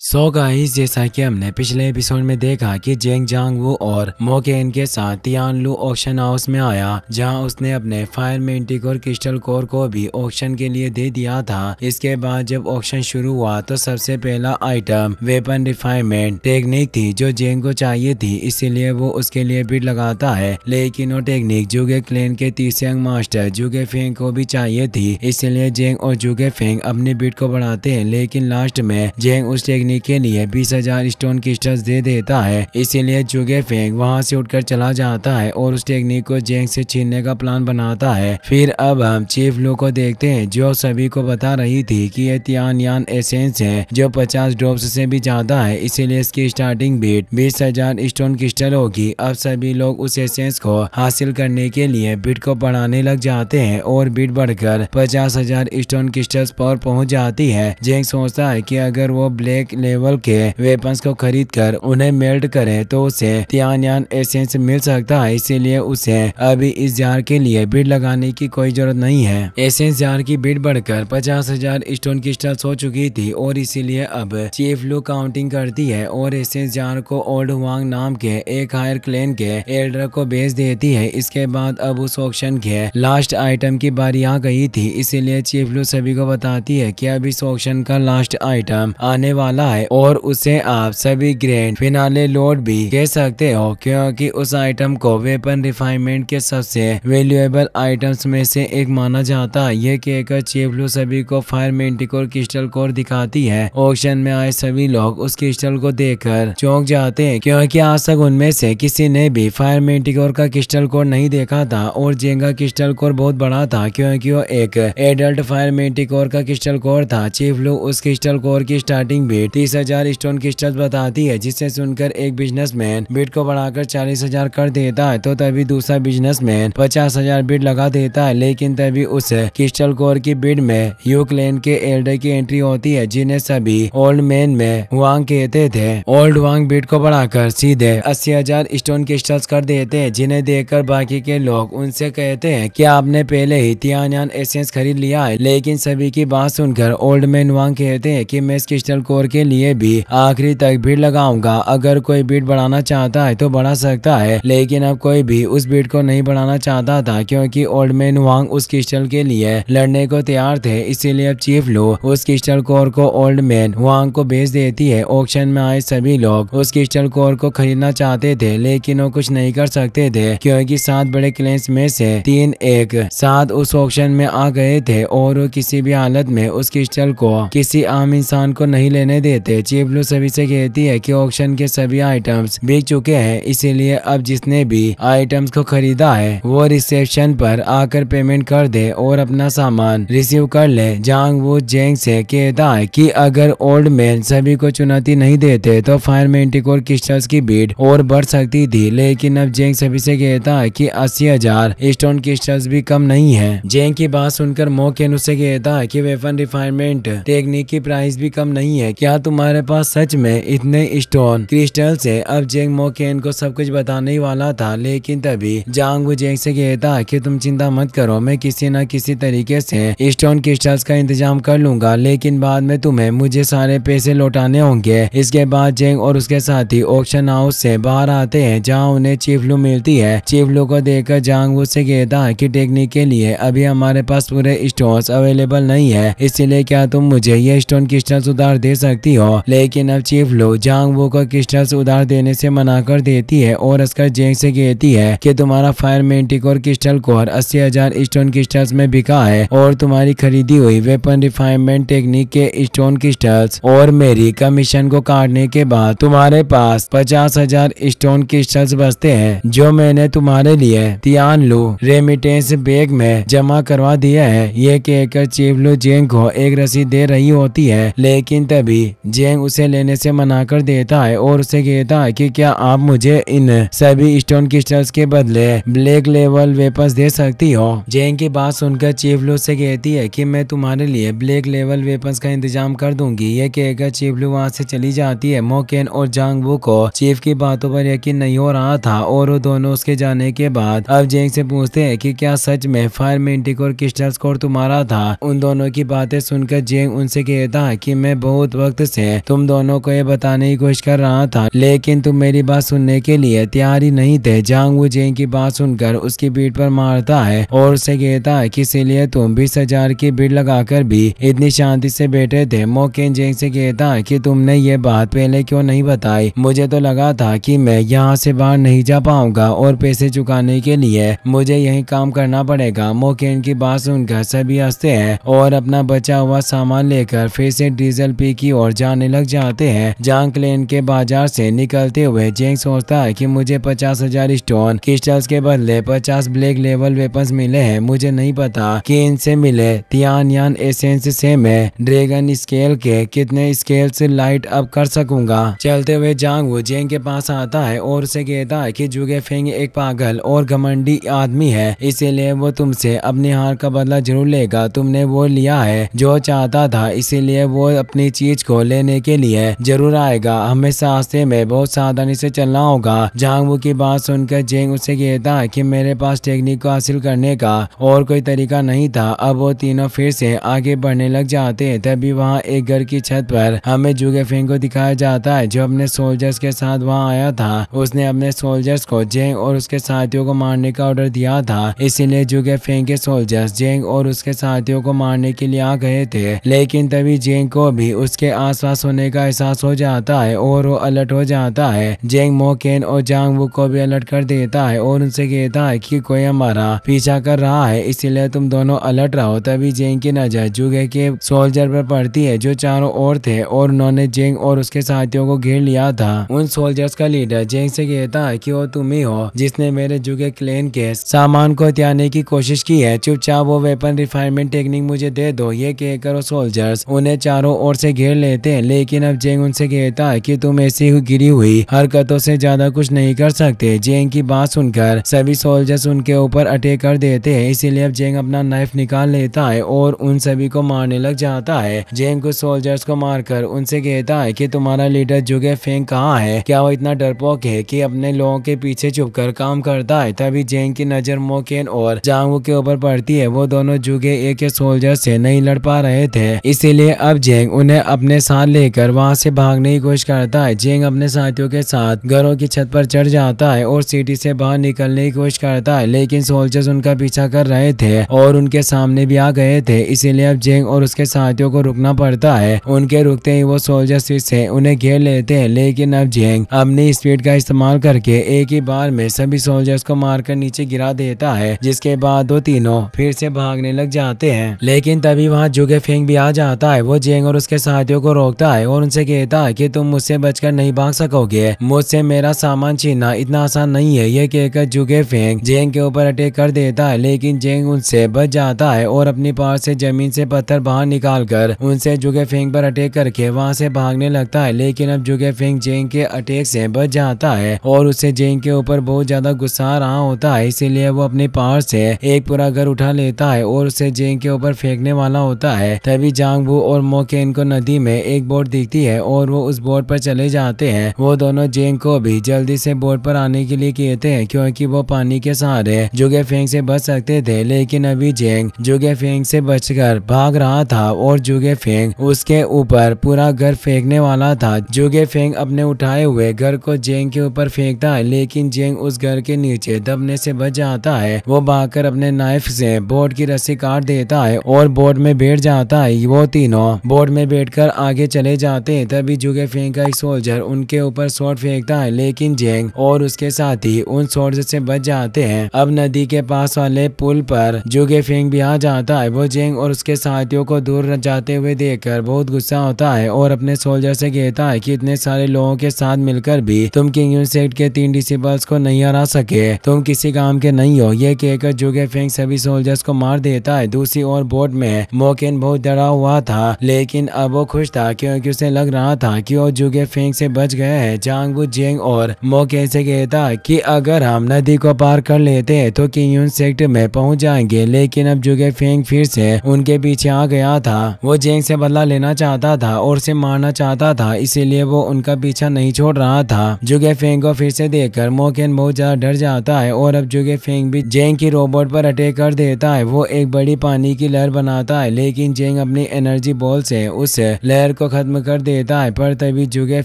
so guys जैसा कि हमने पिछले एपिसोड में देखा कि जेंग जांग वो और मोकेन के साथ लू ऑक्शन हाउस में आया जहां उसने अपने फायर मेंटिक और क्रिस्टल कोर को भी ऑक्शन के लिए दे दिया था इसके बाद जब ऑक्शन शुरू हुआ तो सबसे पहला आइटम वेपन रिफाइनमेंट टेक्निक थी जो जेंग को चाहिए थी इसीलिए वो उसके लिए बिड लगाता है लेकिन वो टेक्निक जुगे क्लेन के तीसरे मास्टर जुगे फेंग को भी चाहिए थी इसीलिए जेंग और जुगे फेंग अपनी बीट को बढ़ाते है लेकिन लास्ट में जेंग उस टेक्निक लेने के लिए बीस हजार स्टोन क्रिस्टल दे देता है इसीलिए चुगे फेंग वहाँ से उठकर चला जाता है और उस टेक्निक को जेंग से छीनने का प्लान बनाता है फिर अब हम चीफ लू को देखते हैं जो सभी को बता रही थी कि ये तियान यान एसेंस है जो पचास ड्रॉप से भी ज्यादा है इसीलिए इसकी स्टार्टिंग बीट बीस हजार स्टोन क्रिस्टल होगी अब सभी लोग उस एसेंस को हासिल करने के लिए बीट को बढ़ाने लग जाते हैं और बीट बढ़कर पचास हजार स्टोन क्रिस्टल पर पहुँच जाती है जेंग सोचता है की अगर वो ब्लैक लेवल के वेपन्स को खरीद कर उन्हें मेल्ट करे तो उसे तियान एसेंस मिल सकता है इसीलिए उसे अभी इस जार के लिए भीड़ लगाने की कोई जरूरत नहीं है एसेंस जार की भीड़ बढ़कर पचास हजार स्टोन क्रिस्टल्स हो चुकी थी और इसीलिए अब चीफ लू काउंटिंग करती है और एसेंस जार को ओल्ड वांग नाम के एक हायर क्लेन के एल्डर को बेच देती है इसके बाद अब उस ऑप्शन के लास्ट आइटम की बारी आ गई थी इसीलिए चीफ लू सभी को बताती है की अब इस ऑप्शन का लास्ट आइटम आने वाला है और उसे आप सभी ग्रेड फिनाले लोड भी कह सकते हो क्योंकि उस आइटम को वेपन रिफाइनमेंट के सबसे वैल्यूएबल आइटम्स में से एक माना जाता है ये कहकर चीफ सभी को फायर मेंटिकोर क्रिस्टल कोर दिखाती है ऑक्शन में आए सभी लोग उस क्रिस्टल को कर चौंक जाते हैं क्योंकि आज तक उनमें से किसी ने भी फायर मेंटिकोर का क्रिस्टल कोर नहीं देखा था और जेंगा क्रिस्टल कोर बहुत बड़ा था क्योंकि वो एक एडल्ट फायर मेंटिकोर का क्रिस्टल कोर था चीफ उस क्रिस्टल कोर की स्टार्टिंग भी तीस हजार स्टोन की शर्त बताती है जिसे सुनकर एक बिजनेसमैन बिट को बढ़ाकर चालीस हजार कर देता है तो तभी दूसरा बिजनेसमैन पचास हजार बिट लगा देता है लेकिन तभी उस क्रिस्टल कोर की बिट में यूक्लेन के एल्डर की एंट्री होती है जिन्हें सभी ओल्ड मैन में वांग कहते थे ओल्ड वांग बिट को बढ़ाकर सीधे अस्सी हजार स्टोन क्रिस्टल्स कर देते है जिन्हें देखकर बाकी के लोग उनसे कहते हैं की आपने पहले ही तियान एसेंस खरीद लिया है लेकिन सभी की बात सुनकर ओल्ड मैन वांग कहते हैं की मैं इस क्रिस्टल कोर के लिए भी आखिरी तक भीड़ लगाऊंगा अगर कोई भीड़ बढ़ाना चाहता है तो बढ़ा सकता है लेकिन अब कोई भी उस भीड़ को नहीं बढ़ाना चाहता था क्योंकि ओल्ड मैन वांग उस क्रिस्टल के लिए लड़ने को तैयार थे इसीलिए अब चीफ लो उस क्रिस्टल कोर को ओल्ड मैन वांग को बेच देती है ऑक्शन में आए सभी लोग उस क्रिस्टल कोर को खरीदना चाहते थे लेकिन वो कुछ नहीं कर सकते थे क्योंकि सात बड़े क्लेंस में से तीन एक साथ उस ऑक्शन में आ गए थे और वो किसी भी हालत में उस क्रिस्टल को किसी आम इंसान को नहीं लेने दे थे चीफ ब्लू सभी से कहती है कि ऑक्शन के सभी आइटम्स बिक चुके हैं इसीलिए अब जिसने भी आइटम्स को खरीदा है वो रिसेप्शन पर आकर पेमेंट कर दे और अपना सामान रिसीव कर ले जांग वो जेंग से कहता है कि अगर ओल्ड मैन सभी को चुनौती नहीं देते तो फायर मेंटिक और क्रिस्टल्स की भीड़ और बढ़ सकती थी लेकिन अब जेंग सभी से कहता है की अस्सी हजार स्टोन क्रिस्टल्स भी कम नहीं है जेंग की बात सुनकर मोकेन उसे कहता है की वेपन रिफाइनमेंट टेक्निक की प्राइस भी कम नहीं है क्या तुम्हारे पास सच में इतने स्टोन क्रिस्टल से अब जेंग मोकेन को सब कुछ बताने ही वाला था लेकिन तभी जांग जेंग से कहता कि तुम चिंता मत करो मैं किसी न किसी तरीके से स्टोन क्रिस्टल्स का इंतजाम कर लूंगा लेकिन बाद में तुम्हें मुझे सारे पैसे लौटाने होंगे इसके बाद जेंग और उसके साथी ऑक्शन हाउस से बाहर आते हैं जहाँ उन्हें चीफलू मिलती है चीफलू को देखकर जांग से कहता है कि टेक्निक के लिए अभी हमारे पास पूरे स्टोन अवेलेबल नहीं है इसीलिए क्या तुम मुझे ये स्टोन क्रिस्टल सुधार दे सकती सकती हो लेकिन अब चीफ लो जांग वो को तरह से उधार देने से मना कर देती है और असकर जेंग से कहती है कि तुम्हारा फायर मेंटिक और क्रिस्टल कोर अस्सी हजार स्टोन क्रिस्टल्स में बिका है और तुम्हारी खरीदी हुई वेपन रिफाइनमेंट टेक्निक के स्टोन क्रिस्टल्स और मेरी कमीशन को काटने के बाद तुम्हारे पास पचास हजार स्टोन क्रिस्टल्स बचते हैं जो मैंने तुम्हारे लिए तियान लू रेमिटेंस बैग में जमा करवा दिया है ये कहकर चीफ लू जेंग को एक रसीद दे रही होती है लेकिन तभी जेंग उसे लेने से मना कर देता है और उसे कहता है कि क्या आप मुझे इन सभी स्टोन क्रिस्टल्स के बदले ब्लैक लेवल वेपर्स दे सकती हो जैंग की बात सुनकर चिपलू से कहती है कि मैं तुम्हारे लिए ब्लैक लेवल वेपन्स का इंतजाम कर दूंगी ये कहकर चिपलू वहाँ से चली जाती है मोकेन और जांगबू को चीफ की बातों पर यकीन नहीं हो रहा था और वो दोनों उसके जाने के बाद अब जेंग से पूछते हैं की क्या सच में फायर मेंटिक और क्रिस्टल्स को तुम्हारा था उन दोनों की बातें सुनकर जेंग उनसे कहता है की मैं बहुत वक्त से तुम दोनों को ये बताने की कोशिश कर रहा था लेकिन तुम मेरी बात सुनने के लिए तैयार ही नहीं थे वो जेंग की बात सुनकर उसकी पीठ पर मारता है और उसे कहता है की इसीलिए तुम बीस हजार की भीड़ लगाकर भी इतनी शांति से बैठे थे मोकेन जेंग से कहता है की तुमने ये बात पहले क्यों नहीं बताई मुझे तो लगा था की मैं यहाँ से बाहर नहीं जा पाऊंगा और पैसे चुकाने के लिए मुझे यही काम करना पड़ेगा मोकेन की बात सुनकर सभी हंसते हैं और अपना बचा हुआ सामान लेकर फिर से डीजल पी की और जाने लग जाते हैं जांग क्लेन के बाजार से निकलते हुए जेंग सोचता है कि मुझे पचास हजार स्टोन क्रिस्टल्स के बदले पचास ब्लैक लेवल वेपन्स मिले हैं मुझे नहीं पता कि इनसे मिले तियान यान एसेंस से मैं ड्रैगन स्केल के कितने स्केल से लाइट अप कर सकूंगा चलते हुए जांग वो जेंग के पास आता है और उसे कहता है की जुगे फेंग एक पागल और घमंडी आदमी है इसीलिए वो तुमसे अपने हार का बदला जरूर लेगा तुमने वो लिया है जो चाहता था इसीलिए वो अपनी चीज को लेने के लिए जरूर आएगा हमें रास्ते में बहुत सावधानी से चलना होगा झांगवू की बात सुनकर जेंग उसे कहता है कि मेरे पास टेक्निक को हासिल करने का और कोई तरीका नहीं था अब वो तीनों फिर से आगे बढ़ने लग जाते हैं तभी वहाँ एक घर की छत पर हमें जुगे फेंग को दिखाया जाता है जो अपने सोल्जर्स के साथ वहाँ आया था उसने अपने सोल्जर्स को जेंग और उसके साथियों को मारने का ऑर्डर दिया था इसीलिए जुगे फेंग के सोल्जर्स जेंग और उसके साथियों को मारने के लिए आ गए थे लेकिन तभी जेंग को भी उसके आस एहसास होने का एहसास हो जाता है और वो अलर्ट हो जाता है जेंग मो केन और जांग वो को भी अलर्ट कर देता है और उनसे कहता है कि कोई हमारा पीछा कर रहा है इसीलिए तुम दोनों अलर्ट रहो तभी जेंग की नजर जुगे के सोल्जर पर पड़ती है जो चारों ओर थे और उन्होंने जेंग और उसके साथियों को घेर लिया था उन सोल्जर्स का लीडर जेंग से कहता है की वो तुम ही हो जिसने मेरे जुगे क्लेन के सामान को त्याने की कोशिश की है चुपचाप वो वेपन रिफाइनमेंट टेक्निक मुझे दे दो ये कहकर वो सोल्जर्स उन्हें चारों ओर से घेर लेते जाते हैं लेकिन अब जेंग उनसे कहता है कि तुम ऐसी गिरी हुई हरकतों से ज्यादा कुछ नहीं कर सकते जेंग की बात सुनकर सभी सोल्जर्स उनके ऊपर अटैक कर देते हैं इसीलिए अब जेंग अपना नाइफ निकाल लेता है और उन सभी को मारने लग जाता है जेंग कुछ सोल्जर्स को मारकर उनसे कहता है की तुम्हारा लीडर जुगे फेंग कहाँ है क्या वो इतना डरपोक है की अपने लोगों के पीछे चुप कर काम करता है तभी जेंग की नजर मोकेन और जांग के ऊपर पड़ती है वो दोनों जुगे एक सोल्जर से नहीं लड़ पा रहे थे इसीलिए अब जेंग उन्हें अपने साथ साथ लेकर वहाँ से भागने की कोशिश करता है जेंग अपने साथियों के साथ घरों की छत पर चढ़ जाता है और सिटी से बाहर निकलने की कोशिश करता है लेकिन सोल्जर्स उनका पीछा कर रहे थे और उनके सामने भी आ गए थे इसीलिए अब जेंग और उसके साथियों को रुकना पड़ता है उनके रुकते ही वो सोल्जर्स फिर से उन्हें घेर लेते हैं लेकिन अब जेंग अपनी स्पीड का इस्तेमाल करके एक ही बार में सभी सोल्जर्स को मारकर नीचे गिरा देता है जिसके बाद वो तीनों फिर से भागने लग जाते हैं लेकिन तभी वहाँ जुगे फेंग भी आ जाता है वो जेंग और उसके साथियों को रोक रोकता है और उनसे कहता है कि तुम मुझसे बचकर नहीं भाग सकोगे मुझसे मेरा सामान छीनना इतना आसान नहीं है ये कहकर जुगे फेंक जेंग के ऊपर अटैक कर देता है लेकिन जेंग उनसे बच जाता है और अपनी पार से जमीन से पत्थर बाहर निकाल कर उनसे जुगे फेंग पर अटैक करके वहाँ से भागने लगता है लेकिन अब जुगे फेंग जेंग के अटैक से बच जाता है और उसे जेंग के ऊपर बहुत ज्यादा गुस्सा आ रहा होता है इसीलिए वो अपने पार से एक पूरा घर उठा लेता है और उसे जेंग के ऊपर फेंकने वाला होता है तभी जांगबू और मोके इनको नदी में एक एक बोट दिखती है और वो उस बोट पर चले जाते हैं वो दोनों जेंग को भी जल्दी से बोट पर आने के लिए कहते हैं क्योंकि वो पानी के सहारे जुगे फेंग से बच सकते थे लेकिन अभी जेंग जुगे फेंग से बचकर भाग रहा था और जुगे फेंग उसके ऊपर पूरा घर फेंकने वाला था जुगे फेंग अपने उठाए हुए घर को जेंग के ऊपर फेंकता है लेकिन जेंग उस घर के नीचे दबने से बच जाता है वो भागकर अपने नाइफ से बोर्ड की रस्सी काट देता है और बोर्ड में बैठ जाता है वो तीनों बोर्ड में बैठकर आगे चले जाते हैं तभी जुगे फेंग का एक सोल्जर उनके ऊपर शॉर्ट फेंकता है लेकिन जेंग और उसके साथी उन शॉट से बच जाते हैं अब नदी के पास वाले पुल पर जुगे फेंग भी आ जाता है वो जेंग और उसके साथियों को दूर जाते हुए देखकर बहुत गुस्सा होता है और अपने सोल्जर से कहता है कि इतने सारे लोगों के साथ मिलकर भी तुम किंग सेट के तीन डिसिपल्स को नहीं हरा सके तुम किसी काम के नहीं हो ये कहकर जुगे फेंग सभी सोल्जर्स को मार देता है दूसरी ओर बोट में मोकेन बहुत डरा हुआ था लेकिन अब वो खुश था था उसे लग रहा था कि वो जुगे फेंक से बच गए हैं बु जेंग और मोके से कहता कि अगर हम नदी को पार कर लेते हैं तो कियून सेक्टर में पहुंच जाएंगे लेकिन अब जुगे फेंग फिर से उनके पीछे आ गया था वो जेंग से बदला लेना चाहता था और उसे मारना चाहता था इसीलिए वो उनका पीछा नहीं छोड़ रहा था जुगे फेंग को फिर से देखकर मोकेन बहुत ज्यादा डर जाता है और अब जुगे फेंग भी जेंग की रोबोट पर अटैक कर देता है वो एक बड़ी पानी की लहर बनाता है लेकिन जेंग अपनी एनर्जी बॉल से उस लहर को खत्म कर देता है पर तभी जुगे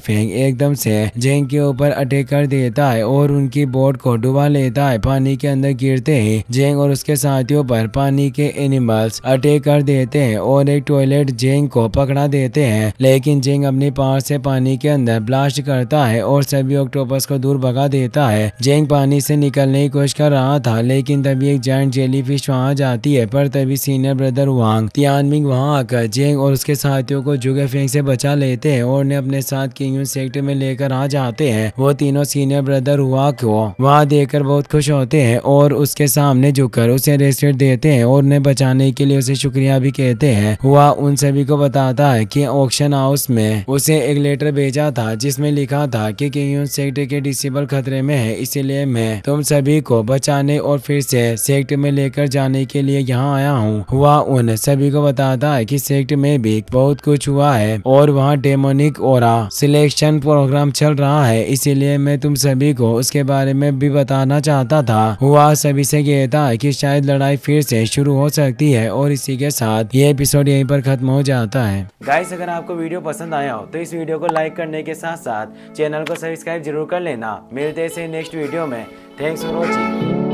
फेंग एकदम से जेंग के ऊपर अटैक कर देता है और उनकी बोट को डुबा लेता है पानी के अंदर गिरते ही जेंग और उसके साथियों पर पानी के एनिमल्स अटैक कर देते हैं और एक टॉयलेट जेंग को पकड़ा देते हैं लेकिन जेंग अपने पार से पानी के अंदर ब्लास्ट करता है और सभी ऑक्टोपस को दूर भगा देता है जेंग पानी से निकलने की कोशिश कर रहा था लेकिन तभी एक जेली फिश वहाँ जाती है पर तभी सीनियर ब्रदर वांग तियानमिंग वहाँ आकर जेंग और उसके साथियों को जुगे किंग से बचा लेते हैं और उन्हें अपने साथ किंग सेक्टर में लेकर आ जाते हैं वो तीनों सीनियर ब्रदर हुआ को वहाँ देखकर बहुत खुश होते हैं और उसके सामने झुककर उसे रेस्ट देते हैं और उन्हें बचाने के लिए उसे शुक्रिया भी कहते हैं हुआ उन सभी को बताता है की ऑप्शन हाउस में उसे एक लेटर भेजा था जिसमे लिखा था की किंग सेक्टर के डिसेबल खतरे में है इसीलिए मैं तुम सभी को बचाने और फिर से सेक्ट में लेकर जाने के लिए यहाँ आया हूँ हुआ उन सभी को बताता है कि सेक्ट में भी बहुत कुछ हुआ है है और वहाँ डेमोनिक और सिलेक्शन प्रोग्राम चल रहा है इसीलिए मैं तुम सभी को उसके बारे में भी बताना चाहता था हुआ सभी से यह था कि शायद लड़ाई फिर से शुरू हो सकती है और इसी के साथ ये एपिसोड यहीं पर खत्म हो जाता है गाइस अगर आपको वीडियो पसंद आया हो तो इस वीडियो को लाइक करने के साथ साथ चैनल को सब्सक्राइब जरूर कर लेना मिलते हैं नेक्स्ट वीडियो में थैंक्स फॉर वॉचिंग